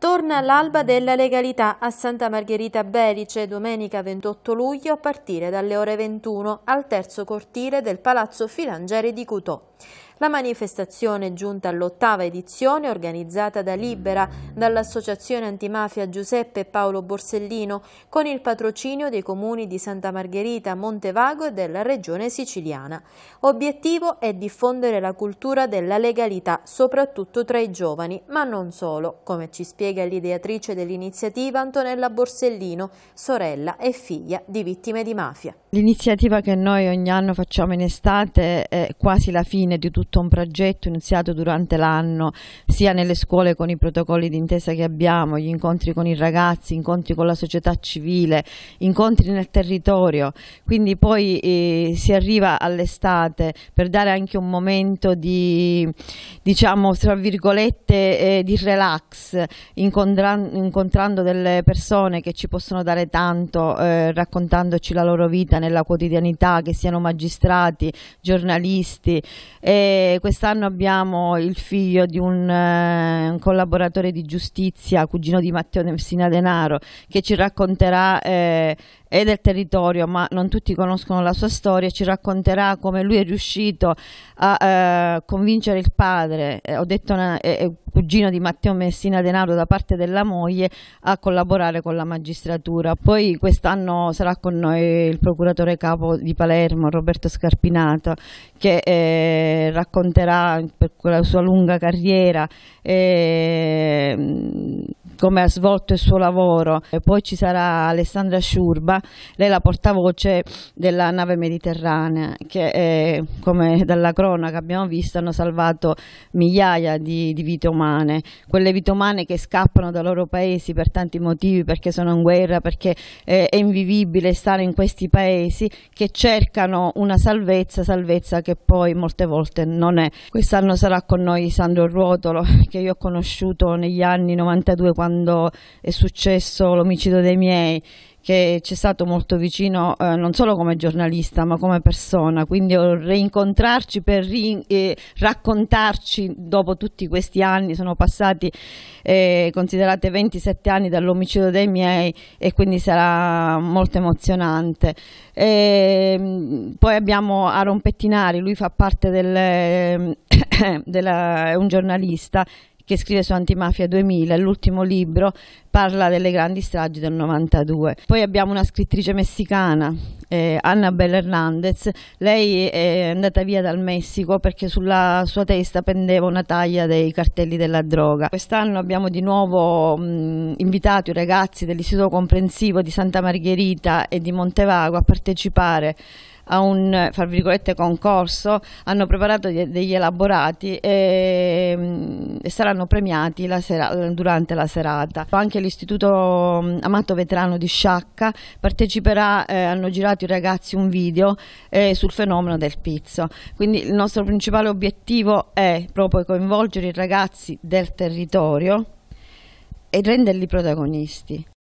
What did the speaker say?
Torna l'alba della legalità a Santa Margherita Belice domenica 28 luglio a partire dalle ore 21 al terzo cortile del Palazzo Filangeri di Cutò. La manifestazione è giunta all'ottava edizione organizzata da Libera, dall'Associazione Antimafia Giuseppe Paolo Borsellino, con il patrocinio dei comuni di Santa Margherita, Montevago e della Regione Siciliana. Obiettivo è diffondere la cultura della legalità, soprattutto tra i giovani, ma non solo, come ci spiega l'ideatrice dell'iniziativa Antonella Borsellino, sorella e figlia di vittime di mafia. L'iniziativa che noi ogni anno facciamo in estate è quasi la fine fine di tutto un progetto iniziato durante l'anno sia nelle scuole con i protocolli d'intesa che abbiamo, gli incontri con i ragazzi, incontri con la società civile, incontri nel territorio, quindi poi eh, si arriva all'estate per dare anche un momento di, diciamo, tra virgolette, eh, di relax, incontrando delle persone che ci possono dare tanto, eh, raccontandoci la loro vita nella quotidianità, che siano magistrati, giornalisti, e quest'anno abbiamo il figlio di un, eh, un, collaboratore di giustizia, cugino di Matteo Messina Denaro, che ci racconterà, eh, è del territorio ma non tutti conoscono la sua storia, ci racconterà come lui è riuscito a eh, convincere il padre, eh, ho detto una, eh, eh, cugino di Matteo Messina Denaro da parte della moglie, a collaborare con la magistratura. Poi quest'anno sarà con noi il procuratore capo di Palermo, Roberto Scarpinato, che... Eh, racconterà per quella sua lunga carriera eh, come ha svolto il suo lavoro. E poi ci sarà Alessandra Sciurba, lei è la portavoce della nave mediterranea che è, come dalla cronaca abbiamo visto hanno salvato migliaia di, di vite umane, quelle vite umane che scappano dai loro paesi per tanti motivi, perché sono in guerra, perché eh, è invivibile stare in questi paesi che cercano una salvezza, salvezza che poi molte volte non è. Quest'anno sarà con noi Sandro Ruotolo che io ho conosciuto negli anni 92 quando quando è successo l'omicidio dei miei, che c'è stato molto vicino eh, non solo come giornalista ma come persona, quindi rincontrarci per ri eh, raccontarci dopo tutti questi anni, sono passati eh, considerate 27 anni dall'omicidio dei miei e quindi sarà molto emozionante. E, ehm, poi abbiamo Aaron Pettinari, lui fa parte del, della, è un giornalista che scrive su Antimafia 2000, l'ultimo libro parla delle grandi stragi del 92. Poi abbiamo una scrittrice messicana, eh, Annabel Hernandez, lei è andata via dal Messico perché sulla sua testa pendeva una taglia dei cartelli della droga. Quest'anno abbiamo di nuovo mh, invitato i ragazzi dell'Istituto Comprensivo di Santa Margherita e di Montevago a partecipare a un concorso, hanno preparato degli elaborati e, mm, e saranno premiati la sera, durante la serata. Anche l'Istituto mm, Amato Veterano di Sciacca parteciperà, eh, hanno girato i ragazzi un video eh, sul fenomeno del pizzo. Quindi il nostro principale obiettivo è proprio coinvolgere i ragazzi del territorio e renderli protagonisti.